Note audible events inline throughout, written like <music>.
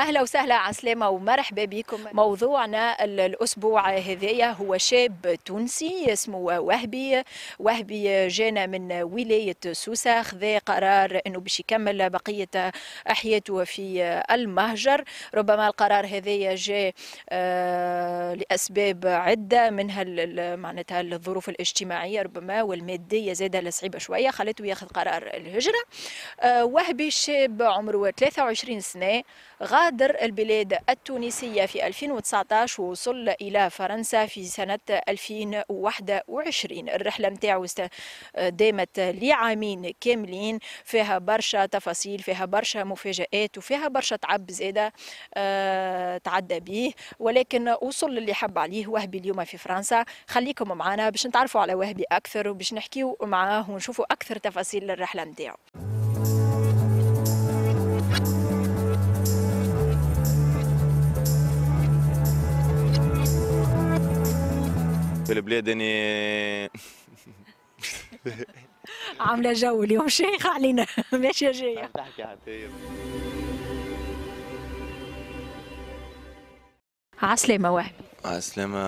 اهلا وسهلا عسلامه ومرحبا بكم موضوعنا الاسبوع هذايا هو شاب تونسي اسمه وهبي وهبي جانا من ولايه سوسه خذا قرار انه باش يكمل بقيه حياته في المهجر ربما القرار هذايا جاء آه، لاسباب عده منها معناتها الظروف الاجتماعيه ربما والماديه زاده صعيبه شويه خلته ياخذ قرار الهجره آه، وهبي شاب عمره 23 سنه غادر البلاد التونسية في 2019 ووصل إلى فرنسا في سنة 2021 الرحلة متاعو آه، دامت لعامين كاملين فيها برشا تفاصيل فيها برشا مفاجآت وفيها برشا تعب زادة آه، تعدى به ولكن وصل اللي حب عليه وهبي اليوم في فرنسا خليكم معنا باش نتعرفوا على وهبي أكثر وباش نحكيو معاه ونشوفوا أكثر تفاصيل الرحلة متاعو في البلاد اني يعني. <laughs> عامله جو اليوم شيخ علينا <laughs> ماشي جايه عسلامة وهبي عسلامة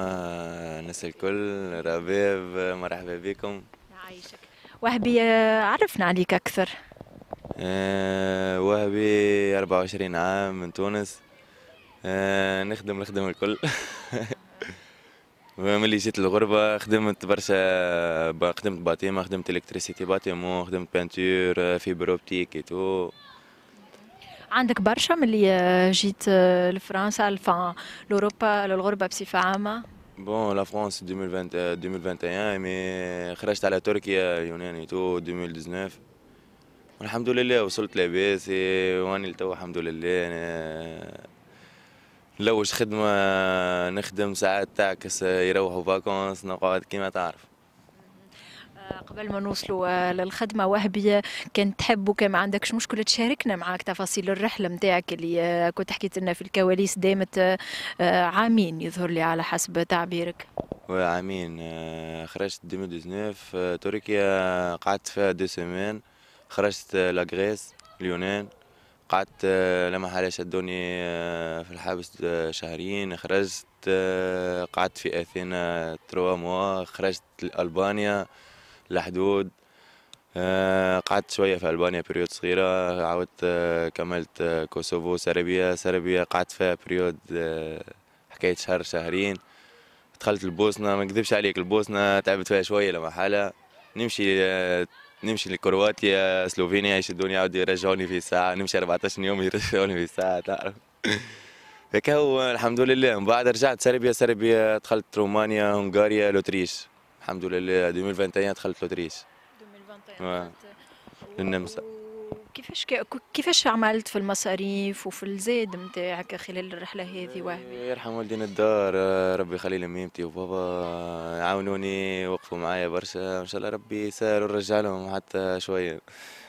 الناس الكل رباب مرحبا بكم عايشك وهبي عرفنا عليك أكثر آه، وهبي 24 عام من تونس آه، نخدم نخدم الكل <laughs> ملي جيت للغربة خدمت برشا خدمت باتيما خدمت الكتريسيتي باتيمون خدمت بانتور في بروبتيك تو عندك برشا ملي جيت لفرنسا الفان لوروبا للغربة بصفة عامة بون لا فرانس 2021 مي خرجت على تركيا اليونان تو 2019 والحمد لله وصلت لاباس واني لتوا الحمد لله نلوج خدمه نخدم ساعات تعكس يروحوا فاكونس نقعد كيما تعرف آه، قبل ما نوصلوا آه، للخدمة وهبي كان تحب وكان ما عندكش مشكلة تشاركنا معاك تفاصيل الرحلة متاعك اللي آه، كنت حكيت لنا في الكواليس دامت عامين يظهر لي على حسب تعبيرك عامين خرجت 2019 تركيا قعدت فيها دو سيمين خرجت لاغريس اليونان قعدت آه، لما حالي شدوني آه، في الحبس آه، شهرين خرجت قعدت في أثينا تروا موا خرجت لألبانيا لحدود قعدت شوية في ألبانيا بريود صغيرة عاودت كملت كوسوفو سربيا سربيا قعدت فيها بريود حكاية شهر شهرين دخلت البوسنة ما نكذبش عليك البوسنة تعبت فيها شوية لما حالة نمشي نمشي لكرواتيا سلوفينيا يشدوني يعاودوا يرجعوني في ساعه نمشي 14 يوم يرجعوني في ساعه تعرف <laughs> هكا هو الحمد لله من بعد رجعت سربيا سربيا دخلت رومانيا هنغاريا لوتريش الحمد لله 2021 دخلت لوتريش 2021 آه. للنمسا كيفاش كيفاش عملت في المصاريف وفي الزاد نتاعك خلال الرحله هذه وهبي يرحم والدين الدار آه، ربي يخلي لي ميمتي وبابا عاونوني وقفوا معايا برشا ان شاء الله ربي يسهل ونرجع لهم حتى شويه <laughs>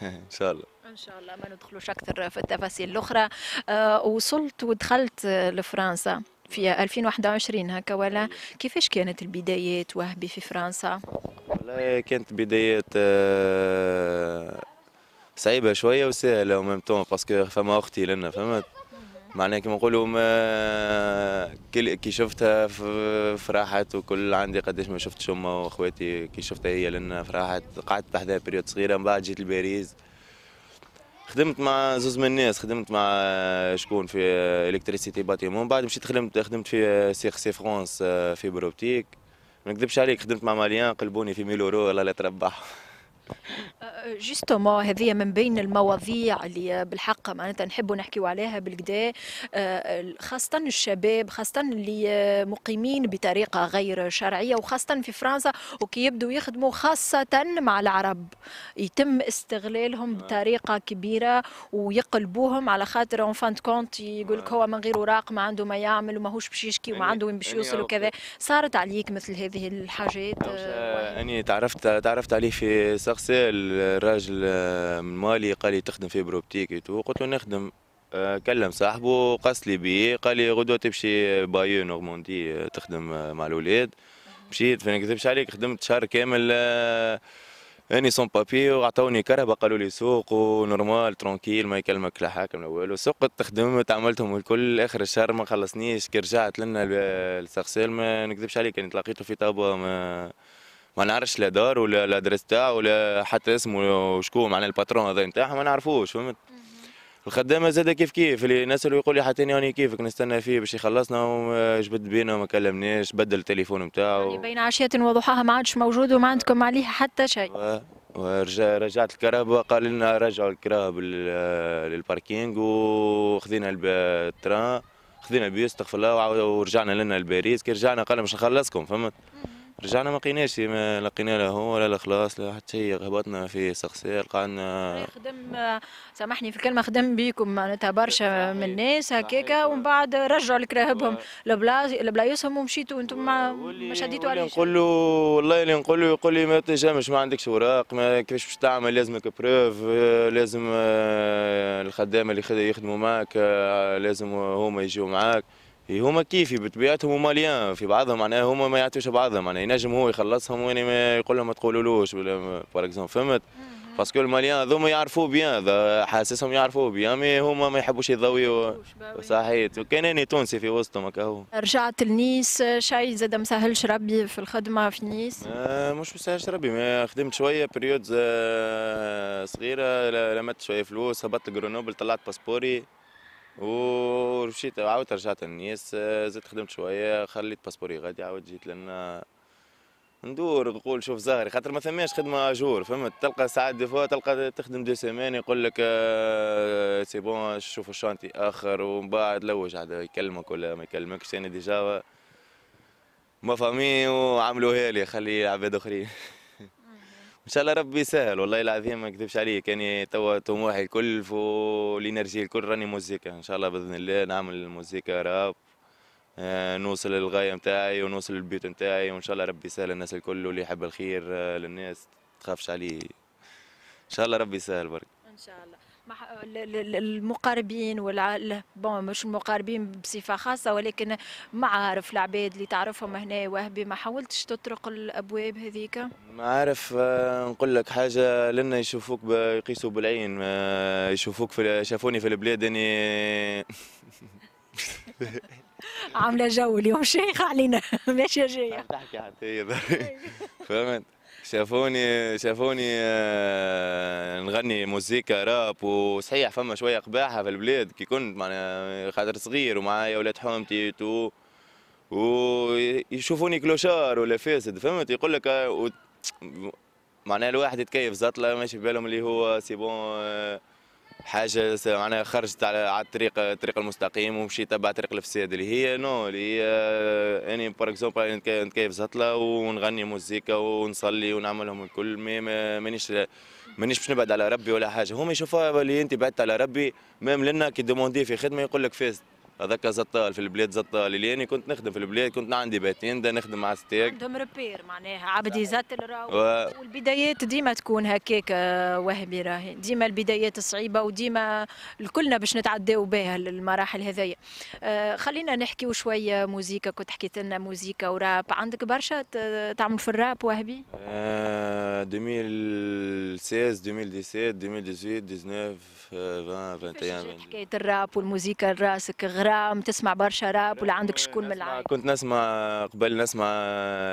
ان شاء الله ان شاء الله ما ندخلوش اكثر في التفاصيل الاخرى أه وصلت ودخلت لفرنسا في 2021 هكا ولا كيفاش كانت البدايات وهبي في فرنسا والله كانت بدايات أه صعيبه شويه وسهله وميم طون باسكو فما اختي لنا فهمت معناها كيما نقولوا كل كي شفتها فرحت وكل عندي قداش ما شفتش امه واخواتي كي شفتها هي لان فرحت قعدت تحتها بريود صغيره من بعد جيت لباريس خدمت مع زوز من الناس خدمت مع شكون في الكتريسيتي باتيمون بعد مشيت خدمت خدمت في سيخ سي فرونس في بروبتيك ما نكذبش عليك خدمت مع ماليان قلبوني في ميلورو الله لا تربح أه، أه، جوستومون هذه من بين المواضيع اللي بالحق معناتها نحبوا نحكيوا عليها بالكدا أه، خاصة الشباب خاصة اللي مقيمين بطريقة غير شرعية وخاصة في فرنسا وكي يبدوا يخدموا خاصة مع العرب يتم استغلالهم نعم. بطريقة كبيرة ويقلبوهم على خاطر اون فانت كونت يقول لك نعم. هو من غير اوراق ما عنده ما يعمل وماهوش باش يشكي وما يعني عنده وين باش يعني يوصل وكذا صارت عليك مثل هذه الحاجات نعم، اني تعرفت تعرفت عليه في سارسيل الراجل آه، من مالي قال لي تخدم في بروبتيك قلت له نخدم آه، كلم صاحبه قص لي بيه قال لي غدوه تمشي بايو نورموندي آه، تخدم مع الاولاد مشيت فما نكذبش عليك خدمت شهر كامل اني سون بابي وعطوني كهرباء قالوا لي سوق ونورمال ترونكيل ما يكلمك لا حاكم لا والو سقت خدمت عملتهم الكل اخر الشهر ما خلصنيش كي رجعت لنا السغسال ما نكذبش عليك اني يعني تلاقيته في طابه ما ما نعرفش لا دار ولا الادريس تاعو ولا حتى اسمه وشكون معناها الباترون هذا نتاعها ما نعرفوش فهمت الخدامه زاد كيف كيف اللي الناس اللي يقول لي حتى راني يعني كيفك نستنى فيه باش يخلصنا وجبد بينا وما كلمناش بدل التليفون نتاعو يعني بين عشيه وضحاها ما عادش موجود وما عندكم عليه حتى شيء ورجع رجعت الكهرباء قال لنا رجعوا الكراب للباركينغ وخذينا التران خذينا بيس استغفر الله ورجعنا لنا لباريس كي رجعنا قال مش نخلصكم فهمت رجعنا ما لقيناش ما لقينا لا هو ولا الاخلاص لا حتى شيء هبطنا في سقسير قعدنا خدم سامحني في الكلمه خدم بيكم معناتها برشا من الناس هكاكا ومن بعد رجعوا لكراهبهم البلايص لبلايصهم ومشيتوا انتم ما شديتوا عليهم نقول له والله اللي نقول له يقول لي ما تنجمش ما عندكش اوراق ما كيفاش باش تعمل لازمك بروف لازم آه، الخدامه اللي يخدموا معك آه، لازم هما يجيو معاك هما كيفي بطبيعتهم وماليان في بعضهم معناها هما ما يعطيوش بعضهم معناها ينجم هو يخلصهم وين ما يقول لهم ما تقولولوش ولا فور اكزومبل فهمت باسكو الماليان هذوما يعرفوه بيان حاسسهم يعرفوه بيان مي هما ما يحبوش يضويو صحيت وكان اني تونسي في وسطهم هكا هو رجعت لنيس شيء زاد مسهلش ربي في الخدمه في نيس آه مش مسهلش ربي ما خدمت شويه بريود آه، صغيره لمت شويه فلوس هبطت لجرونوبل طلعت باسبوري ومشيت عاودت رجعت للناس آه، زدت خدمت شويه خليت باسبوري غادي عاود جيت لنا ندور نقول شوف زهري خاطر ما ثماش خدمه اجور فهمت تلقى ساعات دي فوا تلقى تخدم دو سيمين يقول لك آه، سي بون شوف الشانتي اخر ومن بعد لوج عاد يكلمك ولا ما يكلمكش انا ديجا ما فامي وعملوها لي خلي عباد اخرين <laughs> ان شاء الله ربي يسهل والله العظيم ما نكذبش عليك يعني توا طموحي الكل والانرجي الكل راني موزيكا ان شاء الله باذن الله نعمل موزيكا راب آه، نوصل للغايه نتاعي ونوصل للبيوت نتاعي وان شاء الله ربي يسهل الناس الكل واللي يحب الخير آه، للناس تخافش عليه ان شاء الله ربي يسهل برك ان شاء الله المقاربين والعائله بون مش المقربين بصفه خاصه ولكن ما عارف العباد اللي تعرفهم هنا وهبي ما حاولتش تطرق الابواب هذيك ما عارف آه، نقول لك حاجه لنا يشوفوك يقيسوا بالعين آه، يشوفوك في شافوني في البلاد اني <laughs> عامله جو اليوم شيخ علينا <laughs> ماشي جايه تحكي حتى <laughs> فهمت شافوني شافوني آه، نغني موسيقى راب وصحيح فما شويه قباحه في البلاد كي كنت معناها خاطر صغير ومعايا ولاد حومتي تو ويشوفوني كلوشار ولا فاسد فهمت يقول لك آه، معناها الواحد يتكيف زطله ماشي في بالهم اللي هو سي بون آه، حاجه معناها خرجت على الطريق الطريق المستقيم ومشيت تبع طريق الفساد اللي هي نو اللي هي اني بار اكزومبل نتكيف زطله ونغني موزيكا ونصلي ونعملهم الكل مي مانيش مانيش باش نبعد على ربي ولا حاجه هما يشوفوها اللي انت بعدت على ربي ميم لنا كي دوموندي في خدمه يقول لك فازت هذاك زطال في البلاد زطال اللي انا كنت نخدم في البلاد كنت عندي باتيندا نخدم مع ستيك عندهم ربير معناها عبد يزطل و... والبدايات ديما تكون هكاك آه، وهبي راهي ديما البدايات صعيبه وديما الكلنا باش نتعداو بها المراحل هذيا آه، خلينا نحكيو شويه موزيكا كنت حكيت لنا موزيكا وراب عندك برشا تعمل في الراب وهبي آه 2016 2017 2018 19 20 21 حكايه الراب والموزيكا راسك غراب رام تسمع برشا راب ولا عندك شكون من العائله كنت نسمع قبل نسمع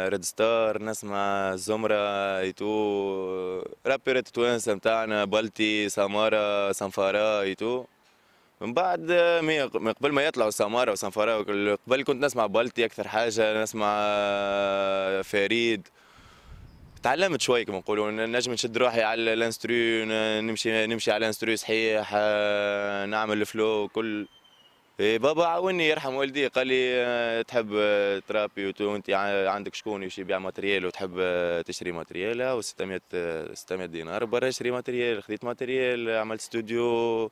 ريد ستار نسمع زمرة ايتو رابيرات توانسه نتاعنا بلتي سمارة سانفارا ايتو من بعد من قبل ما يطلعوا سمارة وسانفارا قبل كنت نسمع بلتي أكثر حاجة نسمع فريد تعلمت شوي كما نقولوا نجم نشد روحي على الانسترو نمشي نمشي على الانسترو صحيح نعمل الفلو كل إيه، بابا عاوني يرحم والديه قال لي آه، تحب آه، ترابي وانت عندك شكون يشي يبيع ماتريال وتحب آه، تشري ماتريال و600 600 دينار برا اشري ماتريال خديت ماتريال عملت استوديو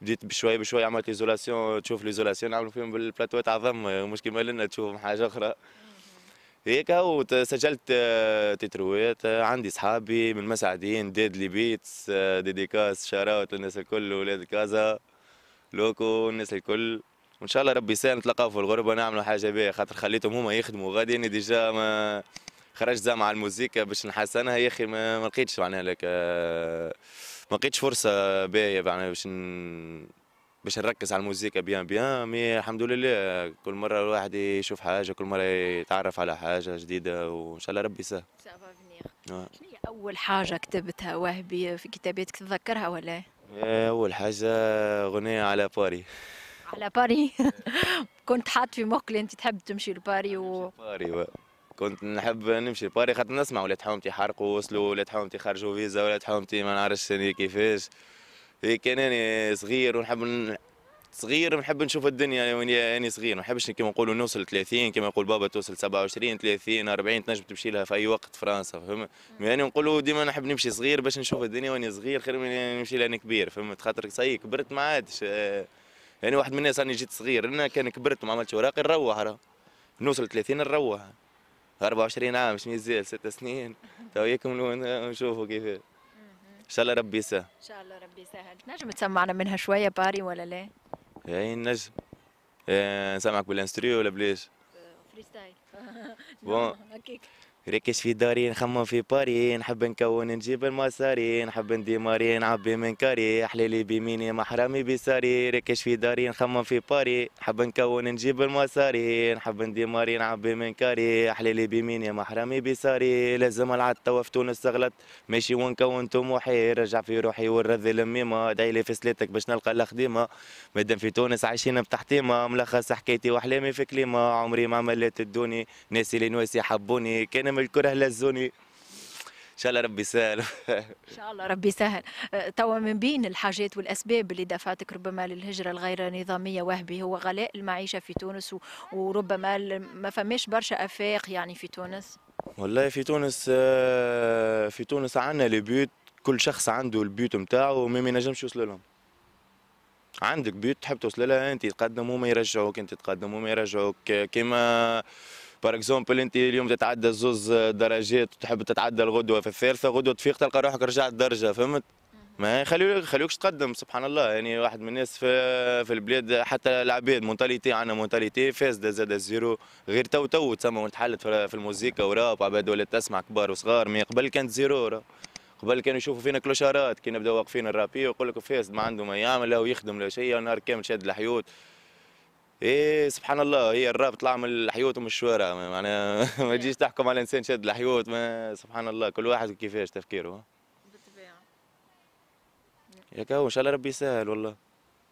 بديت بشوي بشوي عملت ايزولاسيون تشوف ليزولاسيون نعملوا فيهم بالبلاتوات عظم مش كيما لنا تشوفهم حاجه اخرى هيك وسجلت تترويات عندي صحابي من مسعدين ديدلي بيتس ديديكاس شارات للناس الكل ولاد كازا لوكو والناس الكل وان شاء الله ربي يسهل نتلاقاو في الغربه نعملوا حاجه باهيه خاطر خليتهم هما يخدموا غادي انا ديجا ما خرجت زعما على الموزيكا باش نحسنها يا اخي ما لقيتش معناها لك ما لقيتش فرصه باهيه معناها باش ن... باش نركز على الموزيكا بيان بيان مي الحمد لله كل مره الواحد يشوف حاجه كل مره يتعرف على حاجه جديده وان شاء الله ربي يسهل نعم. شنو هي اول حاجه كتبتها وهبي في كتاباتك تتذكرها ولا أول حاجة اغنيه على باري على باري <laughs> كنت حاط في مخك أنت تحب تمشي لباري و باري و... كنت نحب نمشي لباري خاطر نسمع ولاد حومتي حرقوا وصلوا ولاد حومتي خرجوا فيزا ولاد حومتي ما نعرفش كيفاش كان انا صغير ونحب صغير بنحب نشوف الدنيا يعني, يعني صغير ما نحبش كما نقولوا نوصل 30 كما يقول بابا توصل 27 30 40 تنجم تمشي لها في اي وقت فرنسا فهمت يعني نقولوا ديما نحب نمشي صغير باش نشوف الدنيا وانا صغير خير من نمشي لاني كبير فهمت خاطر صي كبرت ما عادش آه، يعني واحد من الناس انا جيت صغير انا كان كبرت ما عملتش اوراقي نروح نوصل 30 نروح 24 عام مش مزال ست سنين <laughs> تو يكملوا نشوفوا كيف ان شاء الله ربي يسهل ان شاء الله ربي يسهل تنجم تسمعنا منها شويه باري ولا لا يا عين نجم نسمعك آه، بالانستريو ولا بليش؟ فريستايل آه، <laughs> بون نعم، ركش في داري نخمم في باري نحب نكون نجيب المساري نحب نديماري نعبي من كاري حليلي بيميني محرمي بيساري ركش في داري نخمم في باري نحب نكون نجيب المساري نحب نديماري نعبي من كاري حليلي بيميني محرمي بيساري لازم العد توا في تونس ماشي ونكون طموحي رجع في روحي الميمه لميمة لي في سلاتك باش نلقى الخديمة مادام في تونس عايشين بتحتيمة ملخص حكايتي واحلامي في كليمة عمري ما مليت الدوني ناسي اللي نواسي حبوني كان برنامج الكرة للزوني ان شاء الله ربي يسهل ان شاء الله ربي يسهل أه، توا من بين الحاجات والاسباب اللي دفعتك ربما للهجره الغير نظاميه وهبي هو غلاء المعيشه في تونس وربما ما فماش برشا افاق يعني في تونس والله في تونس آه، في تونس عندنا لي بيوت كل شخص عنده البيوت نتاعو ما ينجمش يوصل لهم عندك بيوت تحب توصل لها انت تقدم وما يرجعوك انت تقدم وما يرجعوك كيما بار اكزومبل انت اليوم تتعدى زوز درجات وتحب تتعدى الغدوه في الثالثه غدوه تفيق تلقى روحك رجعت درجه فهمت ما خلي خليوكش تقدم سبحان الله يعني واحد من الناس في, في البلاد حتى العباد مونتاليتي عندنا مونتاليتي فاسده زاد الزيرو غير تو تو تسمى تحلت في الموزيكا وراب عباد ولا تسمع كبار وصغار من قبل كانت زيرو قبل كانوا يشوفوا فينا كلوشارات كي نبداو واقفين الرابي ويقول لك فاسد ما عنده ما يعمل لا يخدم لا شيء نهار كامل شاد الحيوت ايه سبحان الله هي إيه، الراب طلع من الحيوط ومن الشوارع معناها ما تجيش يعني <laughs> تحكم على انسان شاد الحيوط ما سبحان الله كل واحد كيفاش تفكيره بالطبيعه ياك هو ان شاء الله ربي يسهل والله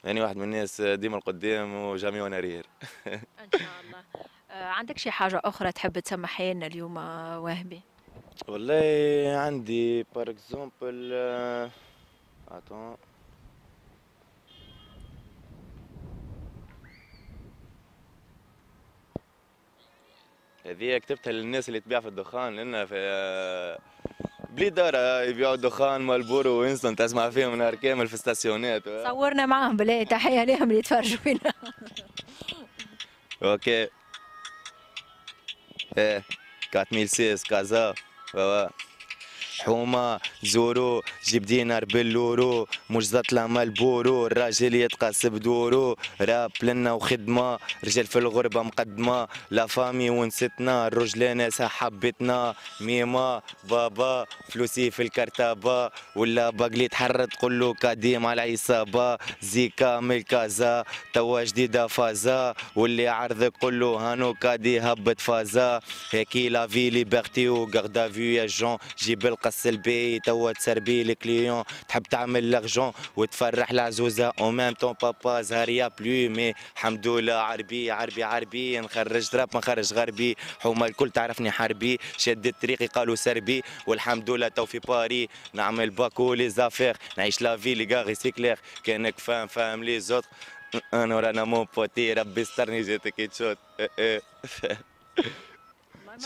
يعني واحد من الناس ديما القدام وجامي وانا رير <laughs> ان شاء الله آه، عندك شي حاجه اخرى تحب تسمحي لنا اليوم آه، وهبي والله عندي بار اكزومبل اتون هذه كتبتها للناس اللي تبيع في الدخان لان في آه، بلي دار آه، يبيعوا دخان مالبورو وينستون تسمع فيهم نهار كامل في الستاسيونات صورنا معاهم بالله تحيه لهم اللي يتفرجوا فينا <laughs> اوكي ايه 4006 كازا حومه زورو جيب دينار باللورو مجزات العمل بورو الراجل يتقاسب دورو راب لنا وخدمه رجال في الغربه مقدمه لا فامي ونستنا الرجل ناسها حبتنا ميما بابا فلوسي في الكرتابه ولا باقلي تحرد قلو قديم على العصابه زيكا من كازا توا جديده فازا واللي عرضك قلو هانو كادي هبت فازا هيكي لا في ليبرتي وغاردا فيو يا جون جيب القلب السلبي توا تسربي الكليون تحب تعمل لاجون وتفرح العزوزه او ميم طون بابا يا بلو مي الحمد لله عربي عربي عربي نخرج راب ما نخرج غربي حومه الكل تعرفني حربي شدت طريقي قالوا سربي والحمد لله تو في باري نعمل باكو لي زافير نعيش لا في لي غاري سي كلير كانك فاهم فاهم لي زوت انا رانا مون بوتي ربي استرني جاتك تشوت <laughs> <laughs>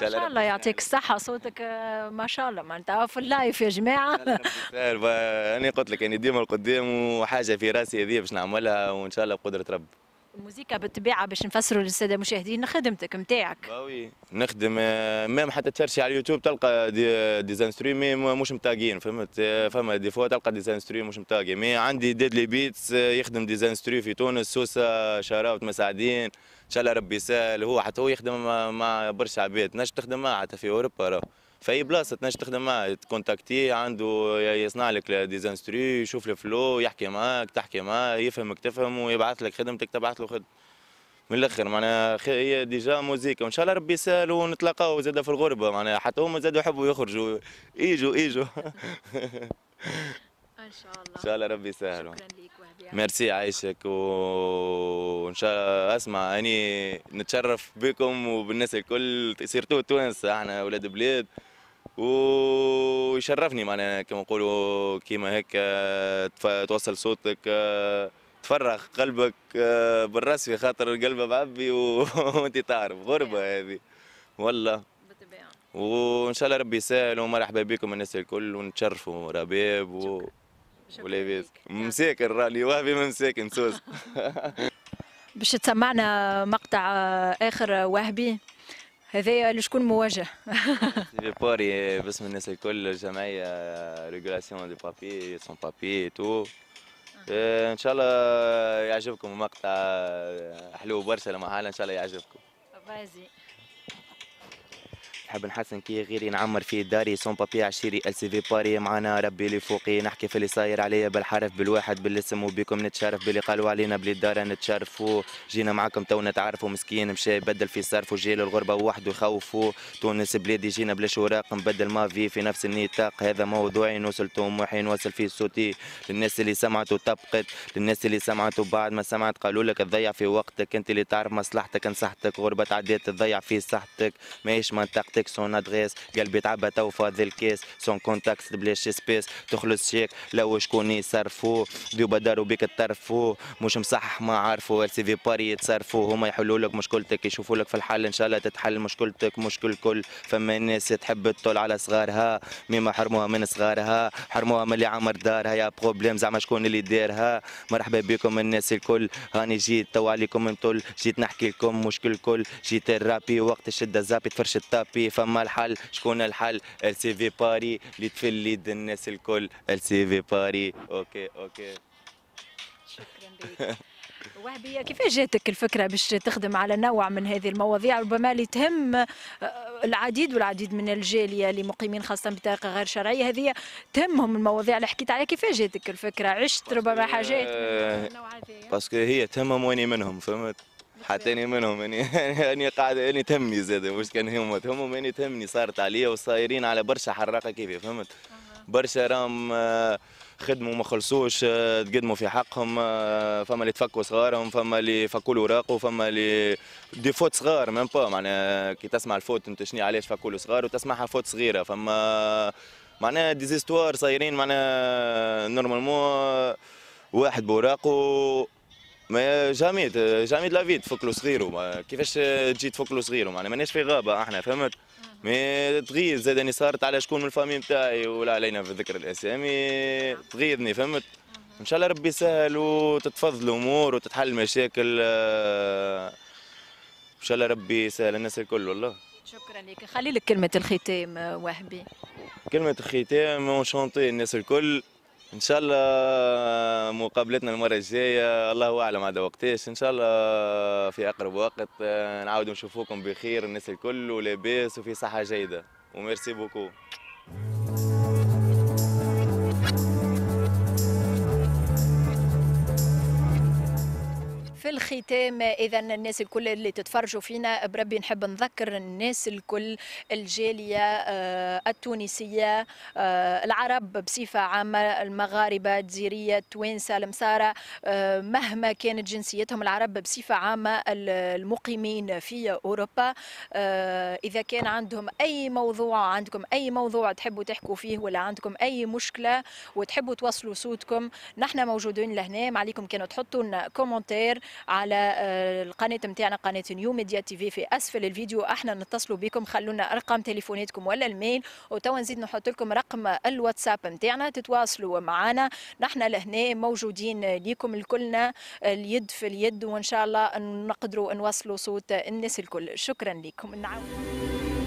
ما شاء الله, يعطيك الصحة صوتك آه، ما شاء الله معناتها في اللايف يا جماعة <laughs> أنا قلت لك أنا ديما القدام وحاجة في راسي هذه باش نعملها وإن شاء الله بقدرة ربي الموسيقى بالطبيعه باش نفسروا للساده المشاهدين خدمتك نتاعك باوي نخدم آه، ميم حتى تشرشي على اليوتيوب تلقى دي, دي زانستري مي مش متاقين فهمت آه، فما دي فوا تلقى دي زانستري مش متاقي مي عندي ديدلي بيتس آه، يخدم دي زانستري في تونس سوسه شراوت مساعدين ان شاء الله ربي يسهل هو حتى هو يخدم مع برشا عباد تنجم تخدم معاه حتى في اوروبا راه في اي بلاصه تنجم تخدم معاه تكونتاكتيه عنده يصنع لك ديزانستري يشوف الفلو يحكي معاك تحكي معاه يفهمك تفهم ويبعث لك خدمتك تبعث له خدمه من الاخر معناها هي ديجا موزيكا وان شاء الله ربي يسهل ونتلاقاو زاد في الغربه معناها حتى هما زادوا يحبوا يخرجوا ايجوا ايجوا <laughs> ان شاء الله ان شاء الله ربي يسهل شكرا ميرسي عايشك وان شاء الله اسمع اني نتشرف بكم وبالناس الكل سيرتو تونس احنا ولاد بلاد ويشرفني معناها كما نقولوا كيما هيك توصل صوتك تفرغ قلبك في خاطر القلب بعبي <laughs> وانت تعرف غربه هذه والله بالطبيعه وان شاء الله ربي يسهل ومرحبا بكم الناس الكل ونتشرفوا رباب و... ولاباس مساكن راني وهبي من مساكن سوس <laughs> <laughs> باش تسمعنا مقطع اخر وهبي هذايا لشكون موجه؟ سي باري باسم الناس الكل الجمعيه ريغولاسيون دي بابي سون بابي تو ان شاء الله يعجبكم مقطع حلو برشا لما ان شاء الله يعجبكم. بازي فتح بن حسن كي غيري نعمر في داري سون بابي عشيري ال سي في باري معانا ربي اللي فوقي نحكي في اللي صاير عليا بالحرف بالواحد بالاسم وبيكم نتشرف باللي قالوا علينا بلي دارا نتشرفوا جينا معاكم تو نتعرفوا مسكين مشى يبدل في صرف جاي للغربه وحده يخوفوا تونس بلادي جينا بلا اوراق نبدل ما في في نفس النطاق هذا موضوعي نوصل طموحي نوصل فيه صوتي للناس اللي سمعت وطبقت للناس اللي سمعت وبعد ما سمعت قالوا لك تضيع في وقتك انت اللي تعرف مصلحتك نصحتك غربه عديت تضيع في صحتك ماهيش منطقتك تعطيك سون ادريس قلبي تعبى تو فاضي الكاس سون كونتاكت بلاش سبيس تخلص شيك لو شكون يصرفو ديو داروا بيك تطرفوه مش مصحح ما عارفو ال سي في باري يتصرفو هما يحلوا لك مشكلتك يشوفوا لك في الحل ان شاء الله تتحل مشكلتك مشكل كل فما ناس تحب تطل على صغارها ميما حرموها من صغارها حرموها من اللي عمر دارها يا بروبليم زعما شكون اللي دارها مرحبا بكم الناس الكل هاني جيت تو عليكم نطل جيت نحكي لكم مشكل كل جيت الرابي وقت الشده زابي تفرش التابي فما الحل شكون الحل السي في باري اللي تفلد الناس الكل السي في باري اوكي اوكي شكرا وهبيه كيفاش جاتك الفكره باش تخدم على نوع من هذه المواضيع ربما اللي تهم آه، العديد والعديد من الجاليه اللي مقيمين خاصه بطريقه غير شرعيه هذه تهمهم المواضيع اللي حكيت عليها كيفاش جاتك الفكره عشت ربما حاجات من آه، النوع هذا باسكو هي تهمهم واني منهم فهمت حتى اني منهم اني اني قاعد اني تهمني زاد مش كان هم تهمهم اني تهمني صارت عليا وصايرين على برشا حراقه كيف فهمت برشا راهم آه، خدموا ما خلصوش آه، تقدموا في حقهم آه، فما اللي تفكوا صغارهم فما اللي فكوا اوراقه فما اللي دي فوت صغار ميم با معناها كي تسمع الفوت انت شني علاش فكوا صغار وتسمعها فوت صغيره فما معناها ديزيستوار صايرين معناها نورمالمون واحد بوراقه ما جامي جامي لا في تفك له صغيره كيفاش تجي تفك له صغيره معناها ماناش في غابه احنا فهمت مي تغيظ زادني صارت على شكون من الفامي نتاعي ولا علينا في ذكر الاسامي e. تغيظني فهمت ان شاء الله ربي يسهل وتتفضل الامور وتتحل المشاكل آه، ان شاء الله ربي يسهل الناس الكل والله شكرا لك خلي لك كلمه الختام آه، وهبي كلمه الختام اونشونتي الناس الكل ان شاء الله مقابلتنا المره الجايه الله اعلم هذا وقتاش ان شاء الله في اقرب وقت آه، نعاود نشوفوكم بخير الناس الكل ولاباس وفي صحه جيده وميرسي بوكو الختام اذا الناس الكل اللي تتفرجوا فينا بربي نحب نذكر الناس الكل الجاليه آه، التونسيه آه، العرب بصفه عامه المغاربه الجزيريه التوانسه المساره آه، مهما كانت جنسيتهم العرب بصفه عامه المقيمين في اوروبا اذا كان عندهم اي موضوع عندكم اي موضوع تحبوا تحكوا فيه ولا عندكم اي مشكله وتحبوا توصلوا صوتكم نحن موجودين لهنا ما عليكم كانوا تحطوا لنا كومنتير على آه، القناه نتاعنا قناه نيو ميديا تي في في اسفل الفيديو احنا نتصلوا بكم خلوا لنا ارقام تليفوناتكم ولا الميل وتوا نزيد نحط لكم رقم الواتساب نتاعنا تتواصلوا معنا نحن لهنا موجودين ليكم الكلنا اليد في اليد وان شاء الله نقدروا نوصلوا صوت الناس الكل شكرا لكم نعاود